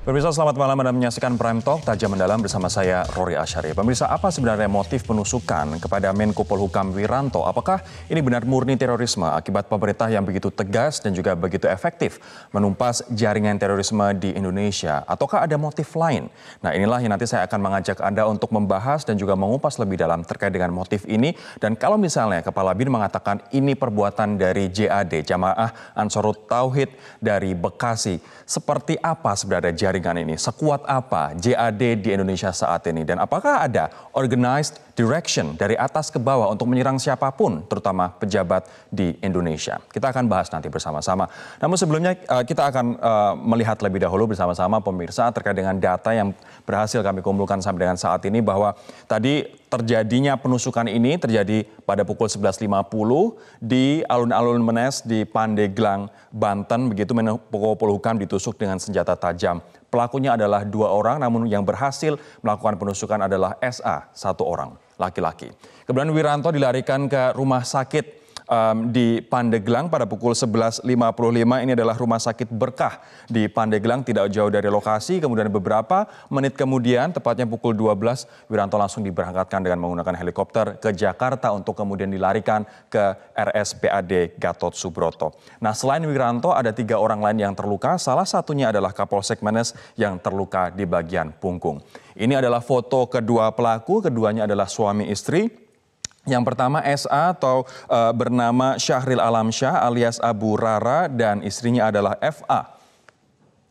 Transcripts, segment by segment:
Pemirsa selamat malam Anda menyaksikan Prime Talk Tajam Mendalam bersama saya Rory Asyari. Pemirsa apa sebenarnya motif penusukan kepada Menko Polhukam Wiranto? Apakah ini benar murni terorisme akibat pemerintah yang begitu tegas dan juga begitu efektif menumpas jaringan terorisme di Indonesia? Ataukah ada motif lain? Nah inilah yang nanti saya akan mengajak Anda untuk membahas dan juga mengupas lebih dalam terkait dengan motif ini. Dan kalau misalnya Kepala BIN mengatakan ini perbuatan dari JAD, Jamaah Ansarut Tauhid dari Bekasi. Seperti apa sebenarnya jaringan ini? Sekuat apa JAD di Indonesia saat ini? Dan apakah ada organized direction dari atas ke bawah untuk menyerang siapapun, terutama pejabat di Indonesia? Kita akan bahas nanti bersama-sama. Namun sebelumnya eh, kita akan eh, melihat lebih dahulu bersama-sama pemirsa terkait dengan data yang berhasil kami kumpulkan sampai dengan saat ini bahwa tadi terjadinya penusukan ini terjadi pada pukul 11.50 di alun-alun Menes di Pandeglang, Banten. Begitu pukul Polhukam ditusuk dengan senjata tajam. Pelakunya adalah dua orang, namun yang berhasil melakukan penusukan adalah SA, satu orang, laki-laki. Kemudian Wiranto dilarikan ke rumah sakit um, di Pandeglang pada pukul 11.55. Ini adalah rumah sakit berkah di Pandeglang, tidak jauh dari lokasi. Kemudian beberapa menit kemudian, tepatnya pukul 12, Wiranto langsung diberangkatkan dengan menggunakan helikopter ke Jakarta untuk kemudian dilarikan ke RSPAD Gatot Subroto. Nah, selain Wiranto, ada tiga orang lain yang terluka. Salah satunya adalah Kapolsek Menes yang terluka di bagian punggung. Ini adalah foto kedua pelaku, keduanya adalah suami istri. Yang pertama SA atau e, bernama Syahril Alamsyah alias Abu Rara dan istrinya adalah FA.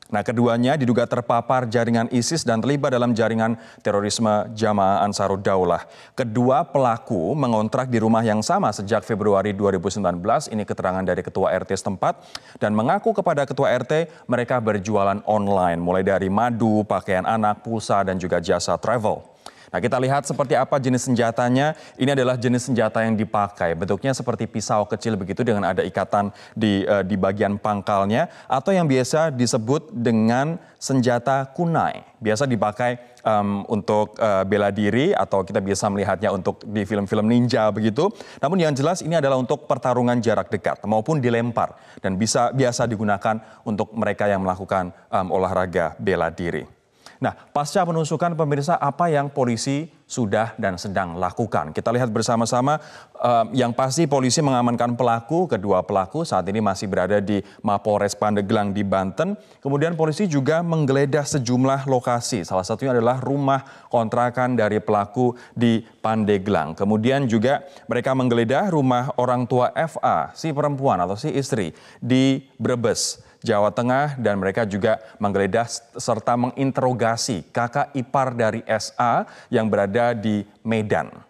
Nah, keduanya diduga terpapar jaringan ISIS dan terlibat dalam jaringan terorisme Jamaah Ansarud Daulah. Kedua pelaku mengontrak di rumah yang sama sejak Februari 2019. Ini keterangan dari ketua RT setempat dan mengaku kepada ketua RT mereka berjualan online mulai dari madu, pakaian anak, pulsa dan juga jasa travel. Nah kita lihat seperti apa jenis senjatanya. Ini adalah jenis senjata yang dipakai. Bentuknya seperti pisau kecil begitu dengan ada ikatan di, uh, di bagian pangkalnya. Atau yang biasa disebut dengan senjata kunai. Biasa dipakai um, untuk uh, bela diri atau kita biasa melihatnya untuk di film-film ninja begitu. Namun yang jelas ini adalah untuk pertarungan jarak dekat maupun dilempar dan bisa biasa digunakan untuk mereka yang melakukan um, olahraga bela diri. Nah, pasca penusukan pemirsa apa yang polisi sudah dan sedang lakukan? Kita lihat bersama-sama eh, yang pasti polisi mengamankan pelaku, kedua pelaku saat ini masih berada di Mapolres Pandeglang di Banten. Kemudian polisi juga menggeledah sejumlah lokasi, salah satunya adalah rumah kontrakan dari pelaku di Pandeglang. Kemudian juga mereka menggeledah rumah orang tua FA, si perempuan atau si istri di Brebes. Jawa Tengah dan mereka juga menggeledah serta menginterogasi kakak ipar dari SA yang berada di Medan.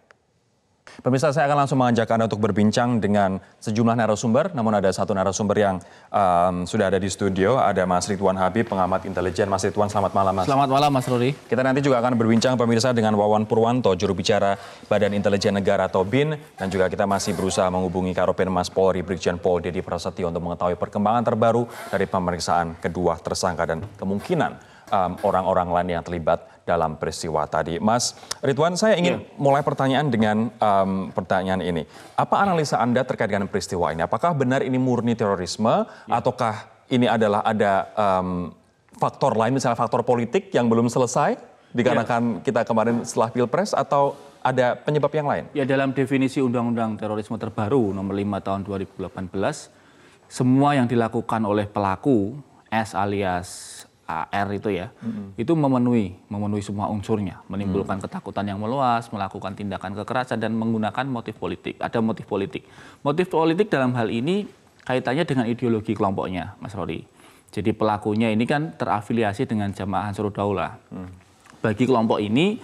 Pemirsa, saya akan langsung mengajak Anda untuk berbincang dengan sejumlah narasumber, namun ada satu narasumber yang um, sudah ada di studio, ada Mas Ridwan Habib, pengamat intelijen. Mas Ridwan, selamat malam Mas. Selamat malam Mas Ruri. Kita nanti juga akan berbincang pemirsa dengan Wawan Purwanto, juru bicara Badan Intelijen Negara atau BIN, dan juga kita masih berusaha menghubungi Karopen Mas Polri, Brigjen Pol Deddy Prasetyo untuk mengetahui perkembangan terbaru dari pemeriksaan kedua tersangka dan kemungkinan orang-orang um, orang -orang lain yang terlibat dalam peristiwa tadi. Mas Ridwan, saya ingin ya. mulai pertanyaan dengan um, pertanyaan ini. Apa analisa Anda terkait dengan peristiwa ini? Apakah benar ini murni terorisme ya. ataukah ini adalah ada um, faktor lain misalnya faktor politik yang belum selesai dikarenakan ya. kita kemarin setelah Pilpres atau ada penyebab yang lain? Ya dalam definisi Undang-Undang Terorisme terbaru nomor 5 tahun 2018 semua yang dilakukan oleh pelaku S alias AR itu ya, mm-hmm. itu memenuhi memenuhi semua unsurnya, menimbulkan mm ketakutan yang meluas, melakukan tindakan kekerasan dan menggunakan motif politik. Ada motif politik. Motif politik dalam hal ini kaitannya dengan ideologi kelompoknya, Mas Rory. Jadi pelakunya ini kan terafiliasi dengan jamaah Ansarud Daulah. Mm. Bagi kelompok ini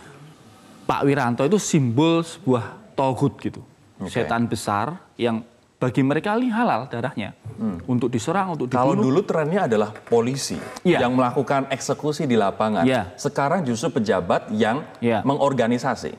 Pak Wiranto itu simbol sebuah togut gitu. Okay. Setan besar yang bagi mereka ini halal darahnya hmm. untuk diserang untuk dibunuh. Kalau dulu trennya adalah polisi ya. yang melakukan eksekusi di lapangan. Ya. Sekarang justru pejabat yang ya. mengorganisasi.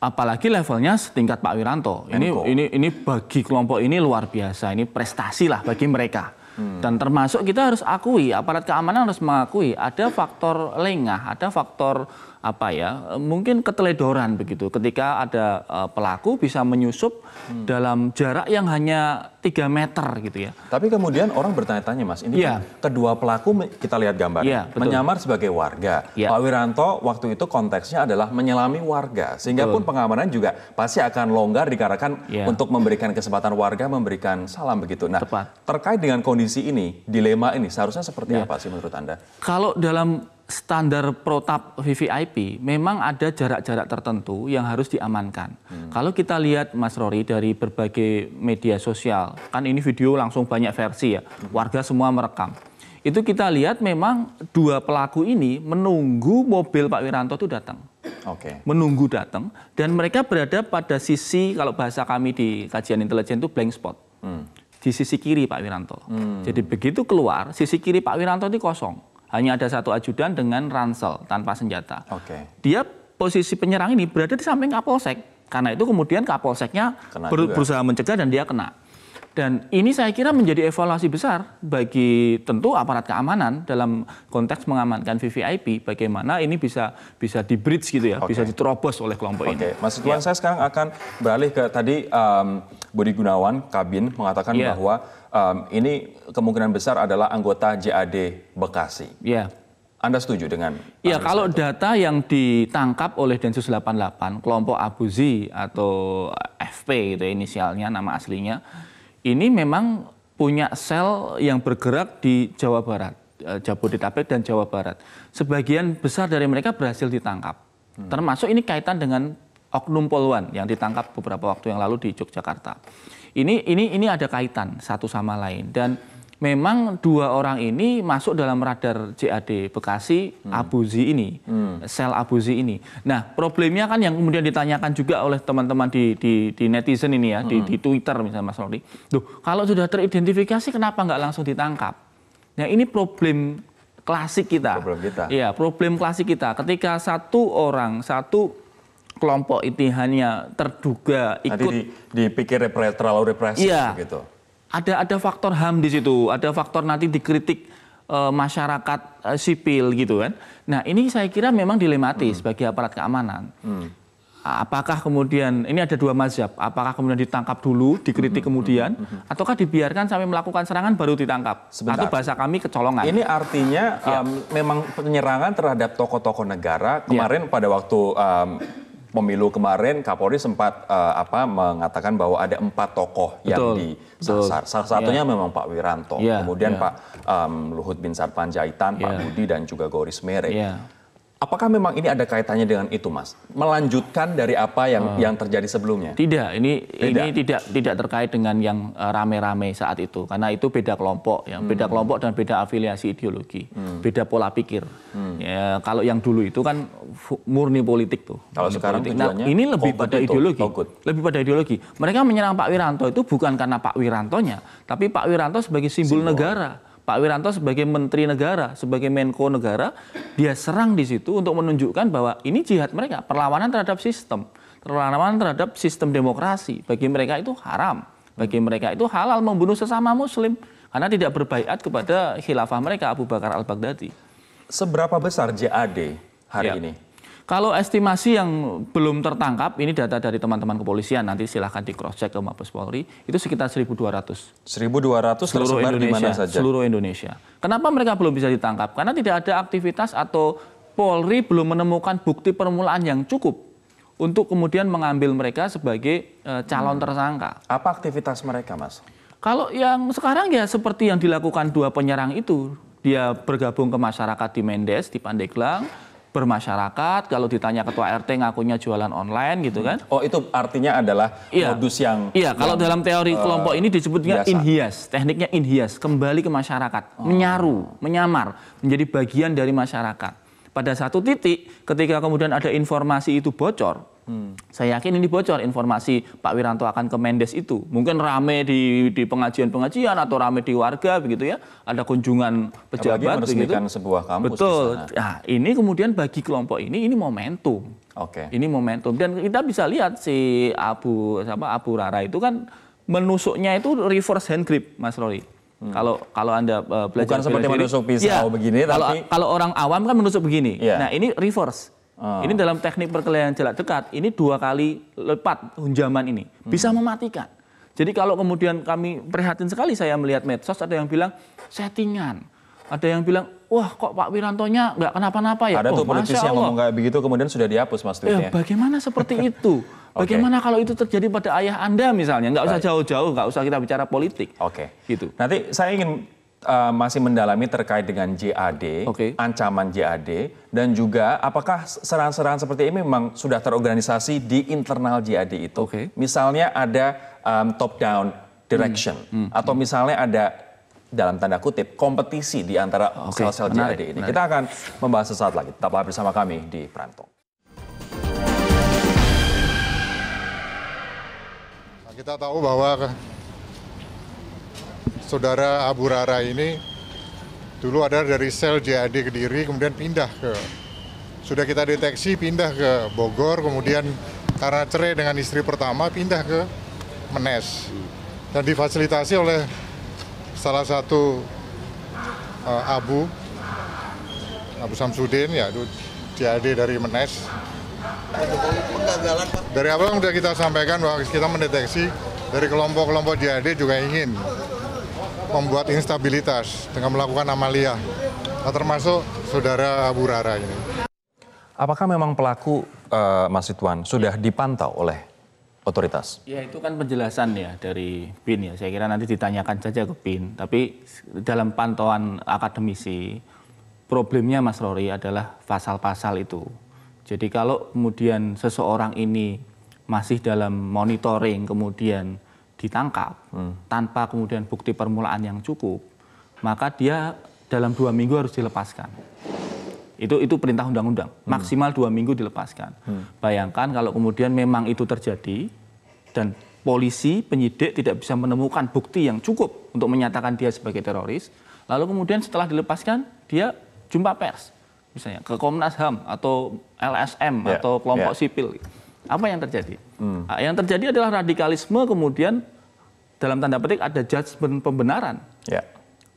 Apalagi levelnya setingkat Pak Wiranto. Ini ini ini bagi kelompok ini luar biasa. Ini prestasi lah bagi mereka. Hmm. Dan termasuk kita harus akui aparat keamanan harus mengakui ada faktor lengah, ada faktor apa ya mungkin keteledoran begitu ketika ada uh, pelaku bisa menyusup hmm. dalam jarak yang hanya 3 meter gitu ya. Tapi kemudian orang bertanya-tanya Mas, ini ya. kan kedua pelaku kita lihat gambar ya, iya, menyamar sebagai warga. yeah. Pak Wiranto waktu itu konteksnya adalah menyelami warga sehingga betul. pun pengamanan juga pasti akan longgar dikarenakan yeah. untuk memberikan kesempatan warga memberikan salam begitu. Nah, Tepat. terkait dengan kondisi ini, dilema ini seharusnya seperti yeah. apa sih menurut Anda? Kalau dalam standar protap VVIP memang ada jarak-jarak tertentu yang harus diamankan. Hmm. Kalau kita lihat Mas Rory dari berbagai media sosial, kan ini video langsung banyak versi ya, hmm. warga semua merekam. Itu kita lihat memang dua pelaku ini menunggu mobil Pak Wiranto itu datang. Oke. Okay. Menunggu datang dan mereka berada pada sisi kalau bahasa kami di kajian intelijen itu blank spot. Hmm. Di sisi kiri Pak Wiranto. Hmm. Jadi begitu keluar, sisi kiri Pak Wiranto itu kosong hanya ada satu ajudan dengan ransel tanpa senjata. Okay. Dia posisi penyerang ini berada di samping Kapolsek. Karena itu kemudian Kapolseknya ber juga. berusaha mencegah dan dia kena. Dan ini saya kira menjadi evaluasi besar bagi tentu aparat keamanan dalam konteks mengamankan VVIP bagaimana ini bisa bisa di bridge gitu ya, okay. bisa diterobos oleh kelompok okay. ini. Oke, Mas Tuan ya. saya sekarang akan beralih ke tadi um, Budi Gunawan Kabin mengatakan ya. bahwa um, ini kemungkinan besar adalah anggota JAD Bekasi. Iya. Anda setuju dengan? Iya, kalau itu? data yang ditangkap oleh Densus 88, kelompok Abu Z atau FP itu inisialnya, nama aslinya, ini memang punya sel yang bergerak di Jawa Barat, eh, Jabodetabek dan Jawa Barat. Sebagian besar dari mereka berhasil ditangkap. Hmm. Termasuk ini kaitan dengan oknum poluan yang ditangkap beberapa waktu yang lalu di Yogyakarta. Ini ini ini ada kaitan satu sama lain dan memang dua orang ini masuk dalam radar JAD Bekasi hmm. Abuzi ini, hmm. sel Abuzi ini. Nah, problemnya kan yang kemudian ditanyakan juga oleh teman-teman di, di, di netizen ini ya, hmm. di, di Twitter misalnya Mas Rodi. Duh, kalau sudah teridentifikasi kenapa nggak langsung ditangkap? Nah, ini problem klasik kita. Problem kita. Iya, problem klasik kita. Ketika satu orang, satu kelompok ini hanya terduga ikut di dipikir repre, terlalu represif Iya. gitu. Ada ada faktor HAM di situ, ada faktor nanti dikritik e, masyarakat e, sipil gitu kan. Nah, ini saya kira memang dilematis hmm. bagi aparat keamanan. Hmm. Apakah kemudian ini ada dua mazhab, apakah kemudian ditangkap dulu, dikritik hmm, hmm, kemudian hmm, ataukah dibiarkan sampai melakukan serangan baru ditangkap? Sebentar. Atau bahasa kami kecolongan. Ini artinya ya. um, memang penyerangan terhadap tokoh-tokoh negara iya. kemarin ya. pada waktu um, pemilu kemarin Kapolri sempat uh, apa mengatakan bahwa ada empat tokoh yang disasar. Salah satunya yeah. memang Pak Wiranto, yeah, kemudian yeah. Pak um, Luhut Bin Sarpanjaitan, yeah. Pak iya. Budi dan juga Goris Mere. Yeah. Apakah memang ini ada kaitannya dengan itu, Mas? Melanjutkan dari apa yang hmm. yang terjadi sebelumnya? Tidak, ini tidak. ini tidak tidak terkait dengan yang eh, rame-rame saat itu karena itu beda kelompok ya, hmm. beda kelompok dan beda afiliasi ideologi, hmm. beda pola pikir. Hmm. Ya, kalau yang dulu itu kan murni politik tuh. Kalau murni sekarang politik. Nah, ini lebih pada itu, ideologi. Togut. Lebih pada ideologi. Mereka menyerang Pak Wiranto itu bukan karena Pak Wirantonya, tapi Pak Wiranto sebagai simbol, simbol. negara Pak Wiranto sebagai Menteri Negara, sebagai Menko Negara, dia serang di situ untuk menunjukkan bahwa ini jihad mereka, perlawanan terhadap sistem, perlawanan terhadap sistem demokrasi. Bagi mereka itu haram, bagi mereka itu halal membunuh sesama Muslim karena tidak berbaikat kepada khilafah mereka Abu Bakar al Baghdadi. Seberapa besar JAD hari ya. ini? Kalau estimasi yang belum tertangkap, ini data dari teman-teman kepolisian, nanti silahkan di cross check ke Mabes Polri, itu sekitar 1.200. 1.200 seluruh Indonesia, saja? Seluruh Indonesia. Kenapa mereka belum bisa ditangkap? Karena tidak ada aktivitas atau Polri belum menemukan bukti permulaan yang cukup untuk kemudian mengambil mereka sebagai eh, calon hmm. tersangka. Apa aktivitas mereka, Mas? Kalau yang sekarang ya seperti yang dilakukan dua penyerang itu, dia bergabung ke masyarakat di Mendes, di Pandeglang, bermasyarakat. Kalau ditanya ketua RT ngakunya jualan online gitu kan. Hmm. Oh itu artinya adalah iya. modus yang... Iya, kalau dalam teori uh, kelompok ini disebutnya biasa. inhias. Tekniknya inhias, kembali ke masyarakat. Oh. Menyaru, menyamar, menjadi bagian dari masyarakat. Pada satu titik ketika kemudian ada informasi itu bocor, Hmm. Saya yakin ini bocor informasi Pak Wiranto akan ke Mendes itu. Mungkin rame di pengajian-pengajian atau rame di warga begitu ya. Ada kunjungan pejabat begitu. sebuah kampus. Betul. Nah, ini kemudian bagi kelompok ini ini momentum. Oke. Okay. Ini momentum dan kita bisa lihat si Abu siapa Abu Rara itu kan menusuknya itu reverse hand grip Mas Rory. Hmm. Kalau kalau anda uh, belajar bukan seperti menusuk pisau ya, begini, kalau, tapi kalau orang awam kan menusuk begini. Yeah. Nah ini reverse Oh. Ini dalam teknik perkelahian jarak dekat, ini dua kali lepat hunjaman ini. Bisa hmm. mematikan. Jadi kalau kemudian kami prihatin sekali saya melihat medsos, ada yang bilang settingan. Ada yang bilang, wah kok Pak Wirantonya nggak kenapa-napa ya? Ada oh, tuh politisi yang ngomong kayak begitu, kemudian sudah dihapus mas Ya, bagaimana seperti itu? Bagaimana okay. kalau itu terjadi pada ayah Anda misalnya? Nggak usah jauh-jauh, nggak usah kita bicara politik. Oke. Okay. Gitu. Nanti saya ingin uh, masih mendalami terkait dengan JAD, okay. ancaman JAD, dan juga apakah serangan-serangan seperti ini memang sudah terorganisasi di internal JAD itu? Okay. Misalnya ada um, top-down direction, hmm. Hmm. atau hmm. misalnya ada dalam tanda kutip kompetisi di antara okay. sel-sel JAD menarik, ini. Menarik. Kita akan membahas sesaat lagi. Tetaplah bersama kami di Pranto. Nah, kita tahu bahwa saudara Abu Rara ini dulu ada dari sel JAD Kediri kemudian pindah ke sudah kita deteksi pindah ke Bogor kemudian karena cerai dengan istri pertama pindah ke Menes dan difasilitasi oleh salah satu uh, Abu Abu Samsudin ya itu JAD dari Menes dari awal sudah kita sampaikan bahwa kita mendeteksi dari kelompok-kelompok JAD juga ingin membuat instabilitas dengan melakukan amalia, termasuk saudara Abu Rara ini. Apakah memang pelaku uh, Mas Ridwan sudah dipantau oleh otoritas? Ya itu kan penjelasan ya dari BIN ya. Saya kira nanti ditanyakan saja ke BIN. Tapi dalam pantauan akademisi problemnya Mas Rory adalah pasal-pasal itu. Jadi kalau kemudian seseorang ini masih dalam monitoring kemudian ditangkap hmm. tanpa kemudian bukti permulaan yang cukup, maka dia dalam dua minggu harus dilepaskan. Itu itu perintah undang-undang. Hmm. Maksimal dua minggu dilepaskan. Hmm. Bayangkan kalau kemudian memang itu terjadi dan polisi penyidik tidak bisa menemukan bukti yang cukup untuk menyatakan dia sebagai teroris, lalu kemudian setelah dilepaskan dia jumpa pers misalnya ke Komnas HAM atau LSM yeah. atau kelompok yeah. sipil. Apa yang terjadi? Hmm. Ah, yang terjadi adalah radikalisme kemudian dalam tanda petik ada judgement pembenaran. Ya.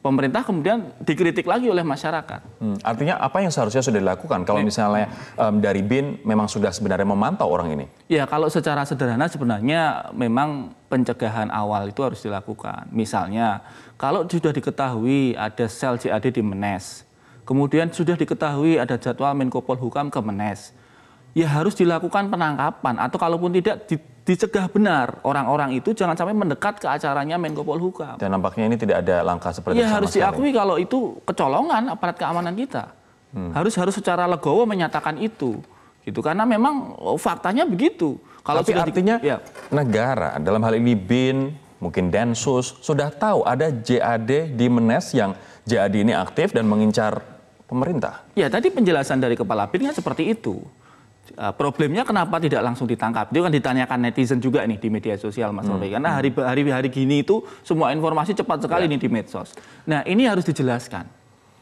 Pemerintah kemudian dikritik lagi oleh masyarakat. Hmm, artinya apa yang seharusnya sudah dilakukan kalau ya. misalnya um, dari BIN memang sudah sebenarnya memantau orang ini? Ya kalau secara sederhana sebenarnya memang pencegahan awal itu harus dilakukan. Misalnya kalau sudah diketahui ada sel JAD di Menes, kemudian sudah diketahui ada jadwal Menko Polhukam ke Menes, ya harus dilakukan penangkapan atau kalaupun tidak di, dicegah benar orang-orang itu jangan sampai mendekat ke acaranya Menko Polhukam. Dan nampaknya ini tidak ada langkah seperti itu. Ya harus sekali. diakui kalau itu kecolongan aparat keamanan kita. Hmm. Harus harus secara legowo menyatakan itu. Gitu karena memang oh, faktanya begitu. Kalau Tapi artinya di, ya. negara dalam hal ini BIN, mungkin Densus sudah tahu ada JAD di Menes yang JAD ini aktif dan mengincar pemerintah. Ya tadi penjelasan dari kepala BIN kan seperti itu Eh, problemnya kenapa tidak langsung ditangkap? Itu kan ditanyakan netizen juga nih di media sosial Mas hmm. Robi. Karena hmm. hari hari hari gini itu semua informasi cepat sekali ya. nih di medsos. Nah, ini harus dijelaskan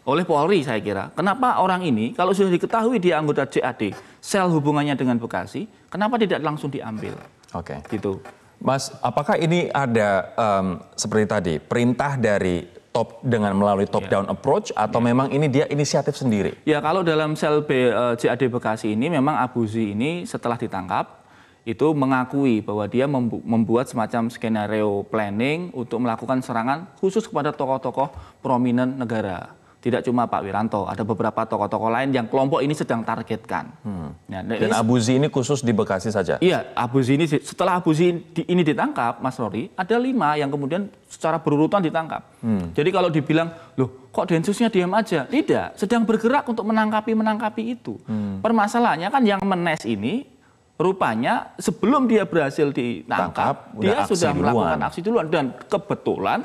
oleh Polri saya kira. Kenapa orang ini kalau sudah diketahui dia anggota CAD, sel hubungannya dengan Bekasi, kenapa tidak langsung diambil? Oke. Okay. Gitu. Mas, apakah ini ada um, seperti tadi perintah dari top dengan melalui top yeah. down approach atau yeah. memang ini dia inisiatif sendiri? Ya kalau dalam sel B, uh, eh, JAD Bekasi ini memang Abuzi ini setelah ditangkap itu mengakui bahwa dia membu membuat semacam skenario planning untuk melakukan serangan khusus kepada tokoh-tokoh prominent negara. Tidak cuma Pak Wiranto, ada beberapa tokoh-tokoh lain yang kelompok ini sedang targetkan. Hmm. Ya, nah, Dan ini, Zi ini khusus di Bekasi saja? Iya, Abu Zi ini setelah Abu Zi ini ditangkap, Mas Rory, ada lima yang kemudian secara berurutan ditangkap. Hmm. Jadi kalau dibilang, loh kok Densusnya diam aja? Tidak, sedang bergerak untuk menangkapi-menangkapi itu. Hmm. Permasalahannya kan yang menes ini rupanya sebelum dia berhasil ditangkap, Tangkap, dia sudah melakukan duluan. aksi duluan dan kebetulan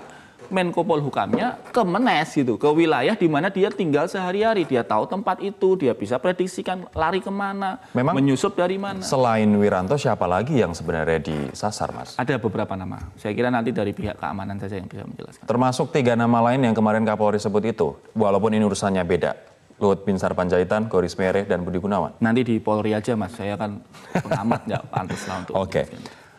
Menko Polhukamnya ke Menes gitu, ke wilayah di mana dia tinggal sehari-hari. Dia tahu tempat itu, dia bisa prediksikan lari kemana, Memang menyusup dari mana. Selain Wiranto, siapa lagi yang sebenarnya disasar, Mas? Ada beberapa nama. Saya kira nanti dari pihak keamanan saja yang bisa menjelaskan. Termasuk tiga nama lain yang kemarin Kapolri sebut itu, walaupun ini urusannya beda. Luhut Binsar Panjaitan, Goris Mere, dan Budi Gunawan. Nanti di Polri aja, Mas. Saya akan pengamat, nggak pantas lah untuk... Oke. Okay.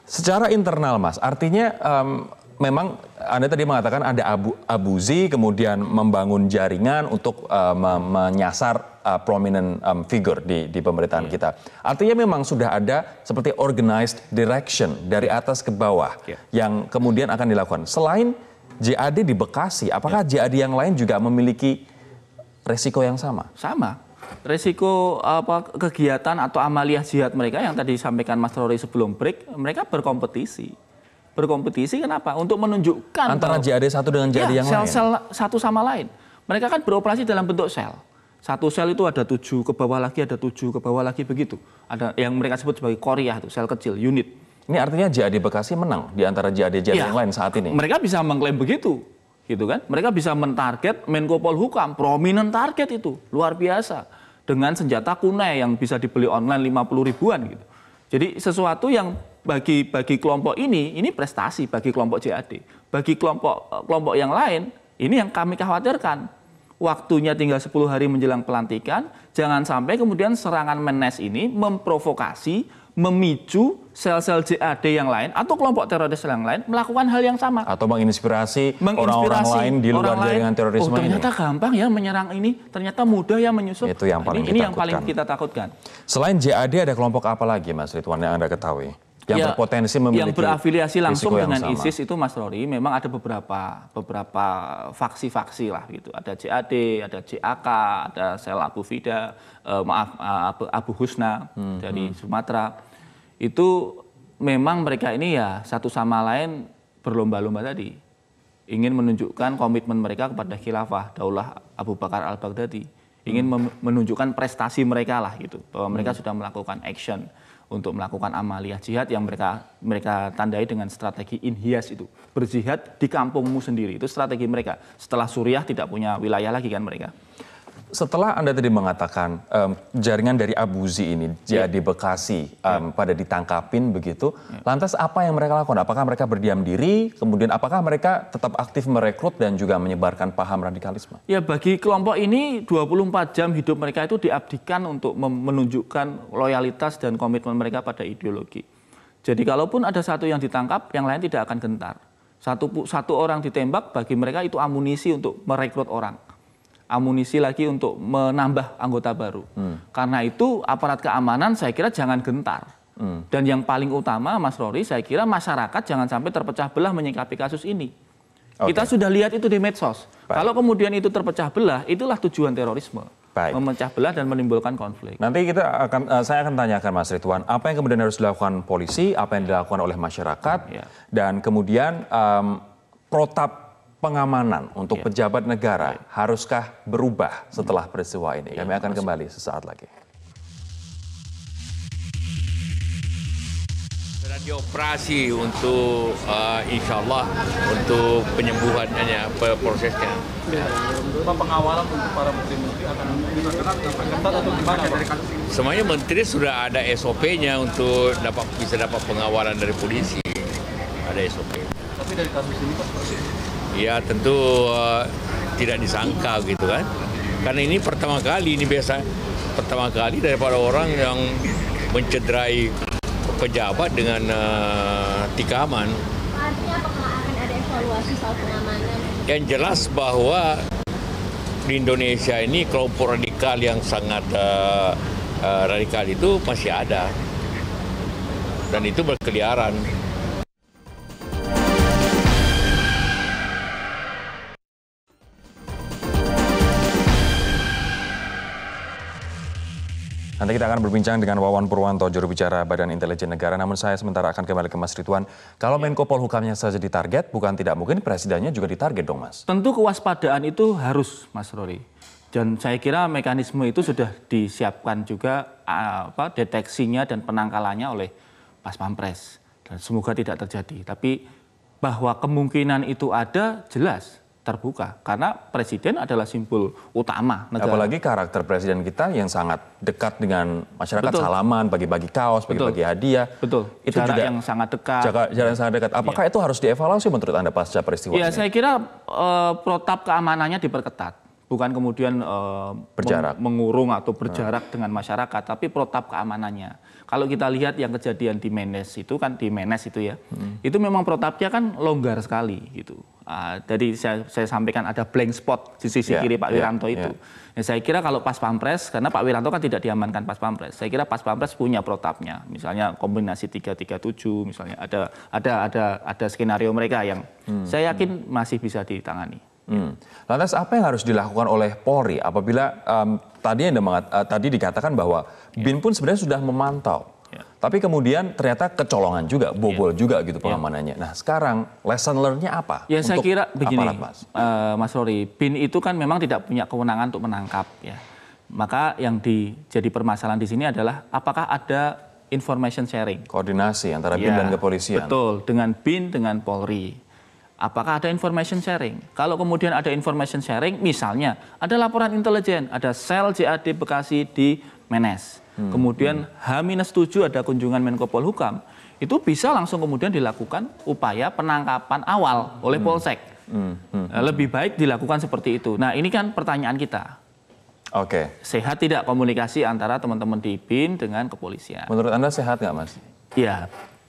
Secara internal, Mas, artinya um, memang Anda tadi mengatakan ada abu, abuzi, kemudian membangun jaringan untuk uh, me menyasar uh, prominent um, figure di, di pemerintahan yeah. kita. Artinya memang sudah ada seperti organized direction dari atas ke bawah yeah. yang kemudian akan dilakukan. Selain JAD di Bekasi, apakah yeah. JAD yang lain juga memiliki resiko yang sama? Sama. Resiko apa kegiatan atau amaliah jihad mereka yang tadi disampaikan Mas Rory sebelum break, mereka berkompetisi berkompetisi kenapa? Untuk menunjukkan antara JAD satu dengan JAD ya, yang sel -sel lain. Sel satu sama lain. Mereka kan beroperasi dalam bentuk sel. Satu sel itu ada tujuh ke bawah lagi, ada tujuh ke bawah lagi begitu. Ada yang mereka sebut sebagai korea itu sel kecil, unit. Ini artinya JAD Bekasi menang di antara JAD-JAD ya, yang lain saat ini. Mereka bisa mengklaim begitu, gitu kan? Mereka bisa mentarget Menko Polhukam, prominent target itu, luar biasa. Dengan senjata kunai yang bisa dibeli online 50 ribuan gitu. Jadi sesuatu yang bagi bagi kelompok ini ini prestasi bagi kelompok JAD. Bagi kelompok eh, kelompok yang lain ini yang kami khawatirkan. Waktunya tinggal 10 hari menjelang pelantikan, jangan sampai kemudian serangan Menes ini memprovokasi, memicu sel-sel JAD yang lain atau kelompok teroris yang lain melakukan hal yang sama atau menginspirasi orang-orang lain di luar orang jaringan lain, terorisme oh, ternyata ini. gampang ya menyerang ini, ternyata mudah ya menyusup. Itu yang paling ini, ini yang paling kita takutkan. Selain JAD ada kelompok apa lagi Mas Ridwan yang Anda ketahui? yang ya, berpotensi memiliki yang berafiliasi langsung dengan sama. ISIS itu Mas Rory memang ada beberapa beberapa faksi-faksi lah gitu ada JAD ada JAK ada Sel Abu Fida eh, maaf eh, Abu, Abu Husna hmm, dari hmm. Sumatera itu memang mereka ini ya satu sama lain berlomba-lomba tadi ingin menunjukkan komitmen mereka kepada khilafah daulah Abu Bakar al Baghdadi ingin hmm. menunjukkan prestasi mereka lah gitu bahwa mereka hmm. sudah melakukan action untuk melakukan amaliyah jihad yang mereka mereka tandai dengan strategi inhias itu berjihad di kampungmu sendiri itu strategi mereka setelah Suriah tidak punya wilayah lagi kan mereka setelah Anda tadi mengatakan um, jaringan dari Abu Abuzi ini ya. jadi di Bekasi um, ya. yeah. pada ditangkapin begitu, yeah. lantas apa yang mereka lakukan? Apakah mereka berdiam diri? Kemudian apakah mereka tetap aktif merekrut dan juga menyebarkan paham radikalisme? Ya bagi kelompok ini 24 jam hidup mereka itu diabdikan untuk menunjukkan loyalitas dan komitmen mereka pada ideologi. Jadi kalaupun ada satu yang ditangkap, yang lain tidak akan gentar. Satu satu orang ditembak bagi mereka itu amunisi untuk merekrut orang amunisi lagi untuk menambah anggota baru. Hmm. Karena itu aparat keamanan saya kira jangan gentar. Hmm. Dan yang paling utama Mas Rory saya kira masyarakat jangan sampai terpecah belah menyikapi kasus ini. Okay. Kita sudah lihat itu di medsos. Baik. Kalau kemudian itu terpecah belah, itulah tujuan terorisme. Baik. memecah belah dan menimbulkan konflik. Nanti kita akan eh, saya akan tanyakan Mas Ridwan, apa yang kemudian harus dilakukan polisi, apa yang dilakukan oleh masyarakat, ya. dan kemudian um, protap pengamanan untuk ya. pejabat negara ya. haruskah berubah setelah peristiwa ini? Kami ya, akan kembali sesaat lagi. dioperasi untuk uh, insya Allah untuk penyembuhannya prosesnya. Ya. Pengawalan untuk para menteri-menteri akan ketat atau gimana? Semuanya menteri sudah ada SOP-nya untuk dapat bisa dapat pengawalan dari polisi. Ada SOP. Tapi dari kasus ini Pak, ya tentu uh, tidak disangka gitu kan. Karena ini pertama kali, ini biasa pertama kali daripada orang yang mencederai pejabat dengan uh, tikaman. Artinya apakah akan ada evaluasi soal pengamanan? Yang jelas bahwa di Indonesia ini kelompok radikal yang sangat uh, uh, radikal itu masih ada dan itu berkeliaran. Nanti kita akan berbincang dengan Wawan Purwanto, juru bicara Badan Intelijen Negara. Namun saya sementara akan kembali ke Mas Ridwan. Kalau Menko Polhukamnya saja ditarget, bukan tidak mungkin presidennya juga ditarget dong, Mas. Tentu kewaspadaan itu harus, Mas Rory. Dan saya kira mekanisme itu sudah disiapkan juga apa deteksinya dan penangkalannya oleh Pas Pampres. Dan semoga tidak terjadi. Tapi bahwa kemungkinan itu ada, jelas terbuka karena presiden adalah simbol utama negara. Apalagi karakter presiden kita yang sangat dekat dengan masyarakat, Betul. salaman, bagi-bagi kaos, bagi-bagi hadiah. Betul. Itu jarak juga yang sangat dekat. Jarak, jarak yang sangat dekat. Apakah ya. itu harus dievaluasi menurut Anda pasca peristiwa ya, ini? Ya, saya kira uh, protap keamanannya diperketat bukan kemudian uh, berjarak. mengurung atau berjarak dengan masyarakat, tapi protap keamanannya. Kalau kita lihat yang kejadian di Menes itu kan di Menes itu ya, hmm. itu memang protapnya kan longgar sekali gitu. Uh, jadi saya, saya sampaikan ada blank spot di sisi yeah, kiri Pak yeah, Wiranto itu. Yeah. Ya, nah, saya kira kalau pas pampres, karena Pak Wiranto kan tidak diamankan pas pampres. Saya kira pas pampres punya protapnya, misalnya kombinasi 337, misalnya ada ada ada ada skenario mereka yang hmm, saya yakin hmm. masih bisa ditangani. Hmm. Lantas apa yang harus dilakukan oleh Polri apabila um, tadi yang uh, tadi dikatakan bahwa yeah. Bin pun sebenarnya sudah memantau, yeah. tapi kemudian ternyata kecolongan juga, ya. bobol yeah. juga gitu ya. pengamanannya. Yeah. Nah sekarang lesson learn-nya apa? Ya saya kira begini, mas? Uh, eh, mas Rory, Bin itu kan memang tidak punya kewenangan untuk menangkap ya. Maka yang di, jadi permasalahan di sini adalah apakah ada information sharing? Koordinasi antara ya, BIN dan kepolisian. Betul, dengan BIN dengan Polri. Apakah ada information sharing? Kalau kemudian ada information sharing, misalnya ada laporan intelijen, ada sel JAD Bekasi di Menes. Hmm, kemudian hmm. H-7 ada kunjungan Menko Polhukam, itu bisa langsung kemudian dilakukan upaya penangkapan awal oleh hmm. Polsek. Hmm, hmm, eh, hmm. Lebih baik dilakukan seperti itu. Nah, ini kan pertanyaan kita. Oke. Okay. Sehat tidak komunikasi antara teman-teman di BIN dengan kepolisian? Menurut Anda sehat nggak, Mas? Iya,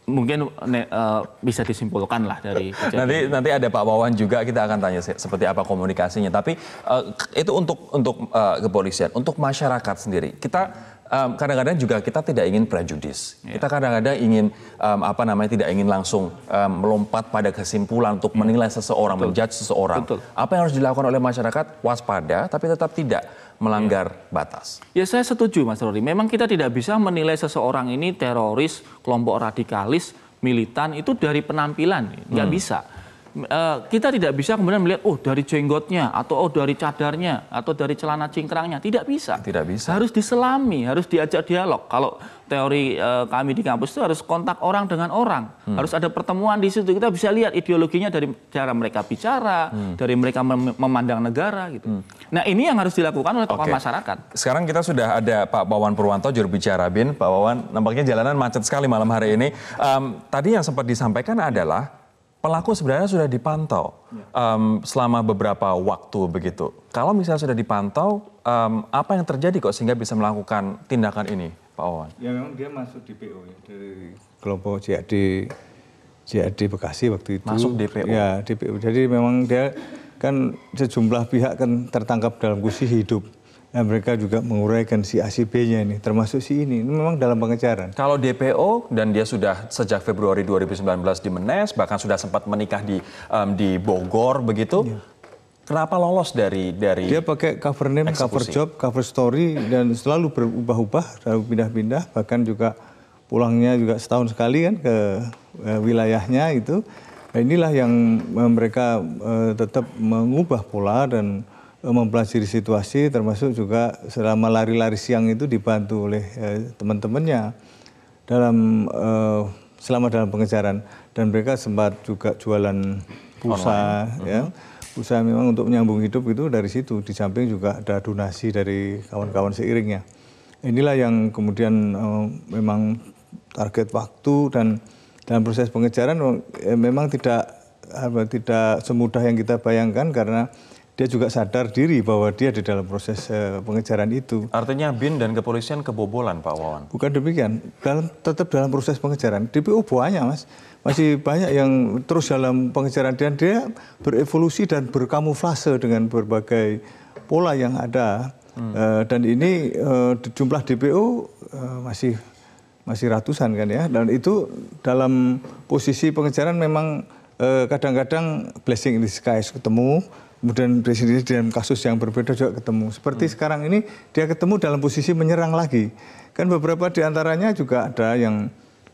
mungkin uh, bisa disimpulkan lah dari nanti nanti nanti ada Pak Wawan juga kita akan tanya seperti apa komunikasinya tapi uh, itu untuk untuk uh, kepolisian untuk masyarakat sendiri kita um, kadang-kadang juga kita tidak ingin prejudis. Yeah. Kita kadang-kadang ingin um, apa namanya tidak ingin langsung um, melompat pada kesimpulan untuk iya. menilai seseorang, Betul. menjudge seseorang. Betul. Apa yang harus dilakukan oleh masyarakat? Waspada, tapi tetap tidak melanggar yeah. batas. Ya saya setuju Mas Rory. Memang kita tidak bisa menilai seseorang ini teroris, kelompok radikalis, militan itu dari penampilan, nggak hmm. bisa. Eh, kita tidak bisa kemudian melihat oh dari jenggotnya atau oh dari cadarnya atau dari celana cingkrangnya tidak bisa tidak bisa harus diselami harus diajak dialog kalau teori uh, kami di kampus itu harus kontak orang dengan orang hmm. harus ada pertemuan di situ kita bisa lihat ideologinya dari cara mereka bicara hmm. dari mereka mem memandang negara gitu hmm. nah ini yang harus dilakukan oleh tokoh okay. masyarakat sekarang kita sudah ada Pak Bawan Purwanto juru bicara bin Pak Bawan nampaknya jalanan macet sekali malam hari ini um, tadi yang sempat disampaikan adalah pelaku sebenarnya sudah dipantau um, selama beberapa waktu begitu. Kalau misalnya sudah dipantau, um, apa yang terjadi kok sehingga bisa melakukan tindakan ini, Pak Wawan? Ya memang dia masuk DPO ya, dari kelompok JAD JAD Bekasi waktu itu. Masuk DPO. Ya DPO. Jadi memang dia kan sejumlah pihak kan tertangkap dalam kursi hidup. Nah, mereka juga menguraikan si acb nya ini, termasuk si ini. Ini memang dalam pengejaran. Kalau DPO dan dia sudah sejak Februari 2019 di Menes, bahkan sudah sempat menikah di um, di Bogor begitu. Ya. Kenapa lolos dari dari Dia pakai cover name, eksekusi. cover job, cover story dan selalu berubah-ubah, selalu pindah-pindah, bahkan juga pulangnya juga setahun sekali kan ke uh, wilayahnya itu. Nah, inilah yang eh, mereka uh, tetap mengubah pola dan Eh, mempelajari situasi termasuk juga selama lari-lari siang itu dibantu oleh eh, teman-temannya dalam eh, selama dalam pengejaran dan mereka sempat juga jualan pulsa ya mhm. usaha memang untuk menyambung hidup itu dari situ di samping juga ada donasi dari kawan-kawan seiringnya inilah yang kemudian eh, memang target waktu dan dalam proses pengejaran eh, memang tidak apa, tidak semudah yang kita bayangkan karena dia juga sadar diri bahwa dia di dalam proses uh, pengejaran itu. Artinya BIN dan kepolisian kebobolan Pak Wawan? Bukan demikian, dalam, tetap dalam proses pengejaran. DPO banyak mas, masih banyak yang terus dalam pengejaran dan dia berevolusi dan berkamuflase dengan berbagai pola yang ada. Hmm. Uh, dan ini uh, jumlah DPO uh, masih masih ratusan kan ya. Dan itu dalam posisi pengejaran memang kadang-kadang uh, blessing in disguise ketemu kemudian presiden dalam kasus yang berbeda juga ketemu. Seperti hmm. sekarang ini dia ketemu dalam posisi menyerang lagi. Kan beberapa di antaranya juga ada yang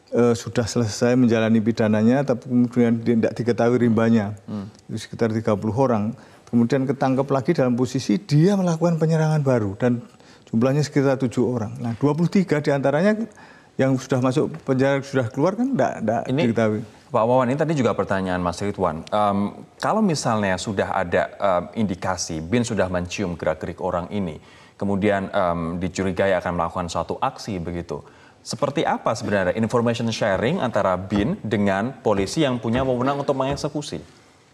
e, sudah selesai menjalani pidananya tapi kemudian tidak diketahui rimbanya. Hmm. Itu sekitar 30 orang. Kemudian ketangkep lagi dalam posisi dia melakukan penyerangan baru dan jumlahnya sekitar tujuh orang. Nah, 23 di antaranya yang sudah masuk penjara sudah keluar kan tidak diketahui. Pak Wawan, ini tadi juga pertanyaan Mas Ridwan. Um, kalau misalnya sudah ada um, indikasi BIN sudah mencium gerak-gerik orang ini, kemudian um, dicurigai akan melakukan suatu aksi begitu. Seperti apa sebenarnya information sharing antara BIN dengan polisi yang punya wewenang untuk mengeksekusi?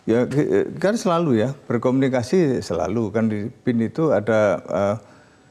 Ya eh, kan selalu ya berkomunikasi selalu kan di BIN itu ada uh,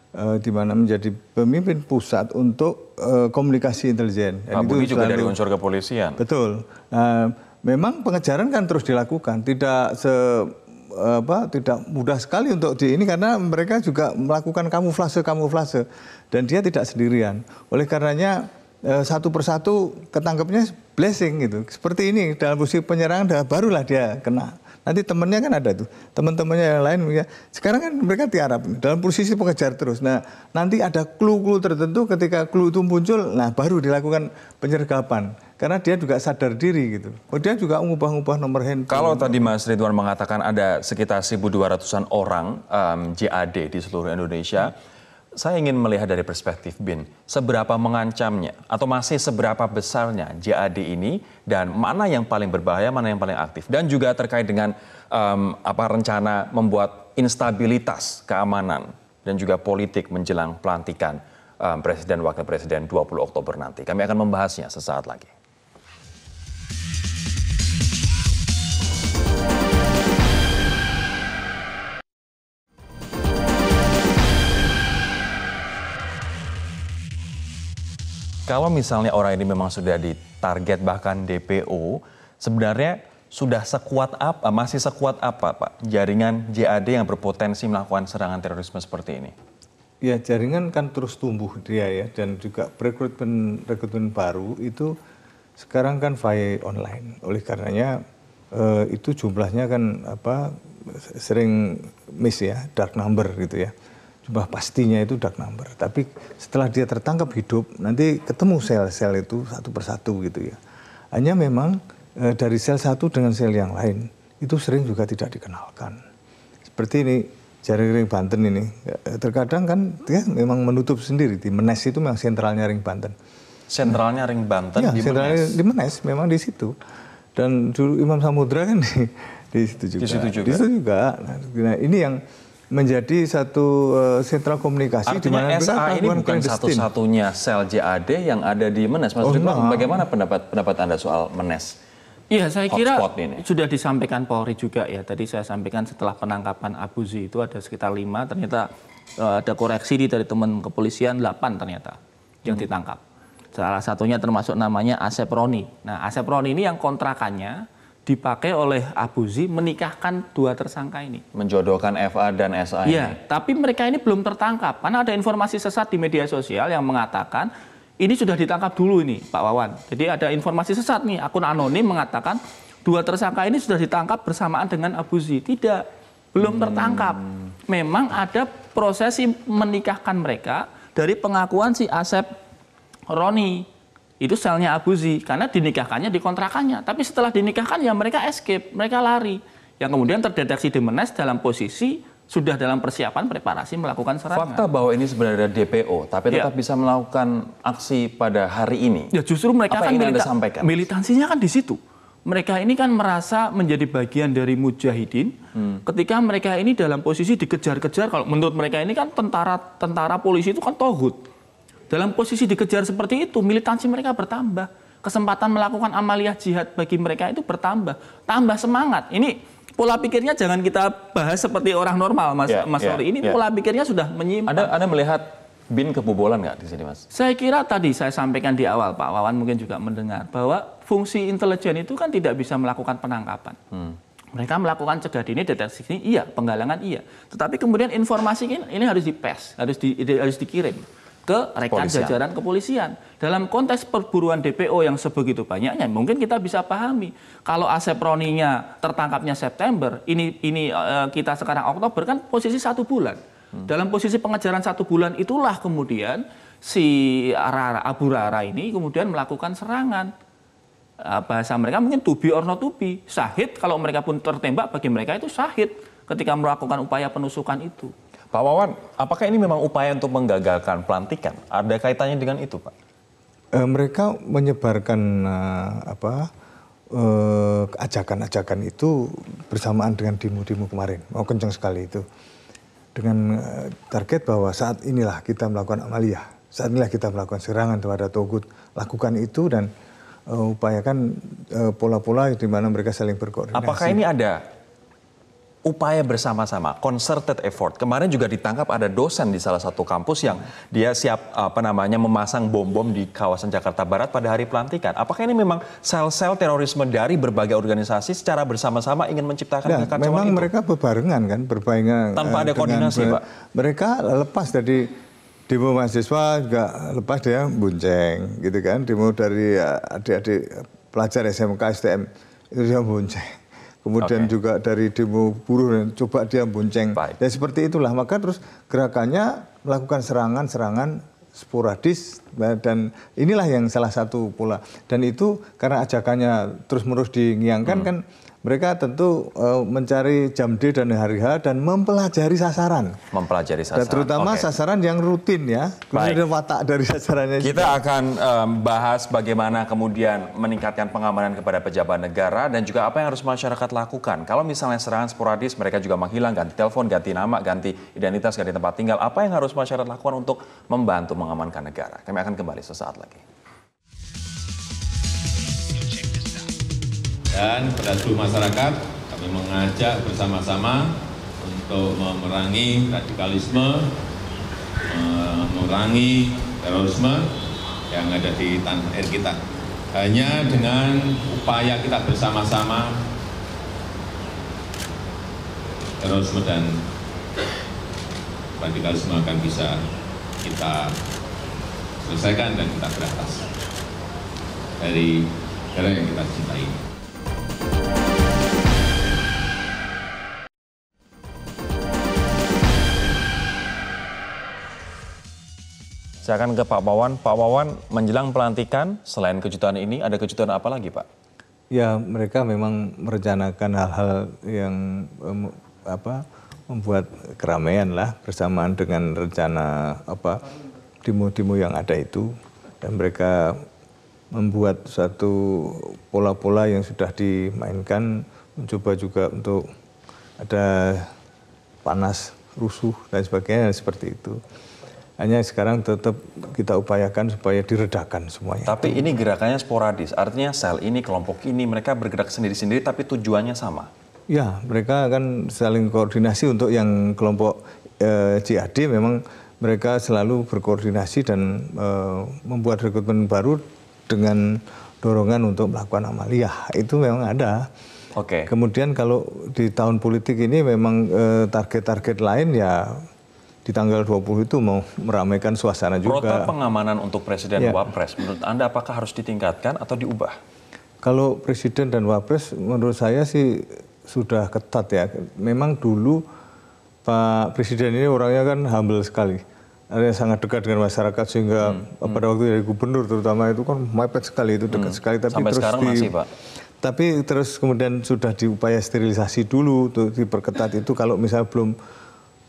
Eh, di mana menjadi pemimpin pusat untuk eh, komunikasi intelijen. Pak Budi juga dari unsur kepolisian. Betul. Nah, memang pengejaran kan terus dilakukan, tidak se eh, apa tidak mudah sekali untuk di ini karena mereka juga melakukan kamuflase kamuflase dan dia tidak sendirian. Oleh karenanya satu persatu ketangkepnya blessing gitu. Seperti ini dalam posisi penyerangan barulah dia kena. Nanti temennya kan ada tuh, teman-temannya yang lain. Ya. Sekarang kan mereka tiarap dalam posisi pengejar terus. Nah nanti ada clue-clue tertentu ketika clue itu muncul, nah baru dilakukan penyergapan. Karena dia juga sadar diri gitu. Oh, dia juga mengubah-ubah nomor handphone. Kalau tadi Mas Ridwan mengatakan ada sekitar 1.200an orang um, JAD di seluruh Indonesia. Hmm saya ingin melihat dari perspektif BIN, seberapa mengancamnya atau masih seberapa besarnya JAD ini dan mana yang paling berbahaya, mana yang paling aktif. Dan juga terkait dengan um, apa rencana membuat instabilitas keamanan dan juga politik menjelang pelantikan um, Presiden Wakil Presiden 20 Oktober nanti. Kami akan membahasnya sesaat lagi. kalau misalnya orang ini memang sudah ditarget bahkan DPO, sebenarnya sudah sekuat apa, eh, masih sekuat apa Pak jaringan JAD yang berpotensi melakukan serangan terorisme seperti ini? Ya jaringan kan terus tumbuh dia ya dan juga rekrutmen rekrutmen baru itu sekarang kan via online. Oleh karenanya eh, itu jumlahnya kan apa sering miss ya dark number gitu ya bah pastinya itu dark number. Tapi setelah dia tertangkap hidup, nanti ketemu sel-sel itu satu persatu gitu ya. Hanya memang e, dari sel satu dengan sel yang lain itu sering juga tidak dikenalkan. Seperti ini jaring ring Banten ini, e, e, terkadang kan dia memang menutup sendiri di Menes itu memang sentralnya ring Banten. Sentralnya ring Banten ya, di sentralnya Menes. Di Menes memang di situ. Dan dulu Imam Samudra kan di, di situ juga. Di situ juga. Di situ juga. Nah, ini yang menjadi satu uh, sentra komunikasi Artinya di mana SA ini bukan satu-satunya sel JAD yang ada di Menes. Mas oh, Ridwan, bagaimana pendapat pendapat Anda soal Menes? Iya, saya kira ini. sudah disampaikan Polri juga ya. Tadi saya sampaikan setelah penangkapan Abu Zi itu ada sekitar lima, ternyata uh, ada koreksi di dari teman kepolisian delapan ternyata yang hmm. ditangkap. Salah satunya termasuk namanya Asep Roni. Nah, Asep Roni ini yang kontrakannya dipakai oleh Abu Zi menikahkan dua tersangka ini. Menjodohkan FA dan SA ya, tapi mereka ini belum tertangkap. Karena ada informasi sesat di media sosial yang mengatakan ini sudah ditangkap dulu ini Pak Wawan. Jadi ada informasi sesat nih, akun anonim mengatakan dua tersangka ini sudah ditangkap bersamaan dengan Abu Zi. Tidak, belum hmm. tertangkap. Memang ada prosesi menikahkan mereka dari pengakuan si Asep Roni itu selnya abuzi karena dinikahkannya di kontrakannya tapi setelah dinikahkan ya mereka escape mereka lari yang kemudian terdeteksi di Menes dalam posisi sudah dalam persiapan preparasi melakukan serangan. Fakta bahwa ini sebenarnya DPO, tapi iya. tetap ya. bisa melakukan aksi pada hari ini. Ya justru mereka Apa kan milita sampaikan? militansinya kan di situ. Mereka ini kan merasa menjadi bagian dari mujahidin. Hmm. Ketika mereka ini dalam posisi dikejar-kejar, kalau menurut mereka ini kan tentara, tentara polisi itu kan togut dalam posisi dikejar seperti itu, militansi mereka bertambah. Kesempatan melakukan amaliah jihad bagi mereka itu bertambah. Tambah semangat. Ini pola pikirnya jangan kita bahas seperti orang normal, Mas yeah, Mas yeah, Ini yeah. pola pikirnya sudah menyimpan. Anda, Anda melihat bin kebobolan nggak di sini, Mas? Saya kira tadi saya sampaikan di awal, Pak Wawan mungkin juga mendengar bahwa fungsi intelijen itu kan tidak bisa melakukan penangkapan. Hmm. Mereka melakukan cegah dini, deteksi dini, iya, penggalangan iya. Tetapi kemudian informasi ini, ini harus di pes harus di, harus dikirim ke rekan Polisian. jajaran kepolisian. Dalam konteks perburuan DPO yang sebegitu banyaknya, mungkin kita bisa pahami kalau Asep Roninya tertangkapnya September, ini ini eh, kita sekarang Oktober kan posisi satu bulan. Hmm. Dalam posisi pengejaran satu bulan itulah kemudian si Rara, Abu Rara ini kemudian melakukan serangan eh, bahasa mereka mungkin to be or not to Sahid kalau mereka pun tertembak bagi mereka itu sahid ketika melakukan upaya penusukan itu. Pak Wawan, apakah ini memang upaya untuk menggagalkan pelantikan? Ada kaitannya dengan itu, Pak? E, mereka menyebarkan e, apa ajakan eh, ajakan-ajakan itu bersamaan dengan demo-demo kemarin. Oh, kencang sekali itu. Dengan e, target bahwa saat inilah kita melakukan amalia, Saat inilah kita melakukan serangan kepada Togut. Lakukan itu dan e, upayakan pola pola-pola di mana mereka saling berkoordinasi. Apakah ini ada upaya bersama-sama, concerted effort. Kemarin juga ditangkap ada dosen di salah satu kampus yang dia siap apa namanya memasang bom-bom di kawasan Jakarta Barat pada hari pelantikan. Apakah ini memang sel-sel terorisme dari berbagai organisasi secara bersama-sama ingin menciptakan nah, kekacauan memang itu? mereka berbarengan kan, berbarengan eh, tanpa ada koordinasi, Pak. Mereka lepas dari demo mahasiswa juga lepas dia bunceng gitu kan, demo dari eh, adik-adik pelajar SMK STM itu dia bunceng kemudian okay. juga dari demo buruh dan coba dia bonceng. Baik. Dan ya, seperti itulah maka terus gerakannya melakukan serangan-serangan sporadis ya, dan inilah yang salah satu pola dan itu karena ajakannya terus-menerus dingiangkan hmm. kan mereka tentu uh, mencari jam D dan hari H dan mempelajari sasaran. Mempelajari sasaran. Dan terutama okay. sasaran yang rutin ya. Kemudian watak dari sasarannya. Kita juga. akan um, bahas bagaimana kemudian meningkatkan pengamanan kepada pejabat negara dan juga apa yang harus masyarakat lakukan. Kalau misalnya serangan sporadis mereka juga menghilang ganti telepon, ganti nama, ganti identitas, ganti tempat tinggal. Apa yang harus masyarakat lakukan untuk membantu mengamankan negara? Kami akan kembali sesaat lagi. Dan pada seluruh masyarakat, kami mengajak bersama-sama untuk memerangi radikalisme, memerangi terorisme yang ada di tanah air kita. Hanya dengan upaya kita bersama-sama, terorisme dan radikalisme akan bisa kita selesaikan dan kita beratas dari negara yang kita cintai. Saya akan ke Pak Wawan. Pak Wawan, menjelang pelantikan, selain kejutan ini, ada kejutan apa lagi, Pak? Ya, mereka memang merencanakan hal-hal yang um, apa membuat keramaian lah bersamaan dengan rencana apa demo-demo yang ada itu dan mereka membuat satu pola-pola yang sudah dimainkan mencoba juga untuk ada panas rusuh dan sebagainya seperti itu. Hanya sekarang tetap kita upayakan supaya diredakan semuanya. Tapi ini gerakannya sporadis, artinya sel ini, kelompok ini, mereka bergerak sendiri-sendiri tapi tujuannya sama? Ya, mereka akan saling koordinasi untuk yang kelompok eh, CAD memang mereka selalu berkoordinasi dan eh, membuat rekrutmen baru dengan dorongan untuk melakukan amaliyah itu memang ada. Oke. Okay. Kemudian kalau di tahun politik ini memang eh, target-target eh, lain ya di tanggal 20 itu mau meramaikan suasana juga. Protokol pengamanan untuk presiden ya. wapres menurut Anda apakah harus ditingkatkan atau diubah? Kalau presiden dan wapres menurut saya sih sudah ketat ya. Memang dulu Pak Presiden ini orangnya kan humble sekali. Ada sangat dekat dengan masyarakat sehingga hmm. hmm. pada waktu dari gubernur terutama itu kan mepet sekali itu dekat hmm. sekali tapi Sampai terus sekarang di, masih, Pak. Tapi terus kemudian sudah diupaya sterilisasi dulu tuh diperketat itu kalau misalnya belum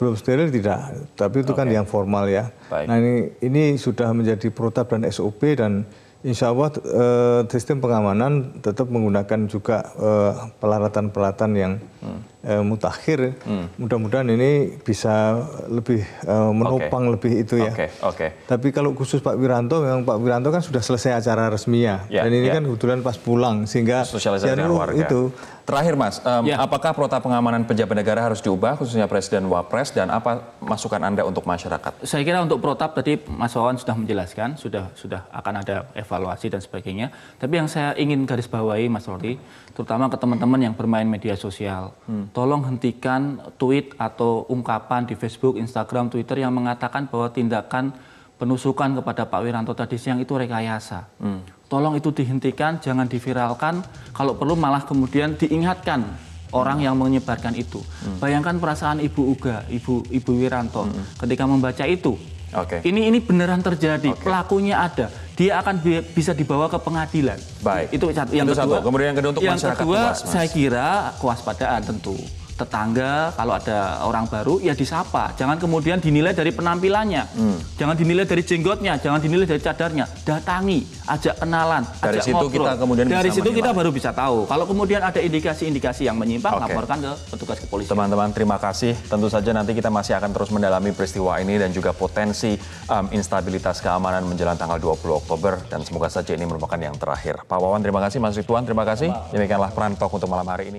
belum steril tidak, tapi itu okay. kan yang formal ya. Baik. Nah ini ini sudah menjadi protap dan SOP dan Insya Allah e, sistem pengamanan tetap menggunakan juga eh, peralatan pelaratan-pelaratan yang hmm uh, mutakhir. Hmm. Mudah-mudahan ini bisa lebih uh, menopang okay. lebih itu ya. Okay. Okay. Tapi kalau khusus Pak Wiranto, memang Pak Wiranto kan sudah selesai acara resminya yeah, dan ini yeah. kan kebetulan pas pulang sehingga sosialisasi ya, dengan Itu. Terakhir Mas, um, yeah. apakah protap pengamanan pejabat negara harus diubah khususnya Presiden Wapres dan apa masukan Anda untuk masyarakat? Saya kira untuk protap tadi Mas Wawan sudah menjelaskan, sudah sudah akan ada evaluasi dan sebagainya. Tapi yang saya ingin garis bawahi Mas Rory, terutama ke teman-teman yang bermain media sosial. Hmm tolong hentikan tweet atau ungkapan di Facebook, Instagram, Twitter yang mengatakan bahwa tindakan penusukan kepada Pak Wiranto tadi siang itu rekayasa. Hmm. Tolong itu dihentikan, jangan diviralkan. Kalau perlu malah kemudian diingatkan orang hmm. yang menyebarkan itu. Hmm. Bayangkan perasaan Ibu Uga, Ibu Ibu Wiranto hmm. ketika membaca itu. Okay. Ini ini beneran terjadi, okay. pelakunya ada dia akan bi bisa dibawa ke pengadilan. Baik. Itu satu. Yang itu kedua, satu. kemudian yang kedua untuk yang masyarakat kedua, luas. Saya kira kewaspadaan tentu tetangga, kalau ada orang baru ya disapa. Jangan kemudian dinilai dari penampilannya, hmm. jangan dinilai dari jenggotnya, jangan dinilai dari cadarnya. Datangi, ajak kenalan, dari situ ngobrol. kita kemudian dari bisa situ menilai. kita baru bisa tahu. Kalau kemudian ada indikasi-indikasi yang menyimpang, okay. laporkan ke petugas kepolisian. Teman-teman, terima kasih. Tentu saja nanti kita masih akan terus mendalami peristiwa ini dan juga potensi um, instabilitas keamanan menjelang tanggal 20 Oktober dan semoga saja ini merupakan yang terakhir. Pak Wawan, terima kasih. Mas Rituan, terima kasih. Demikianlah peran talk untuk malam hari ini.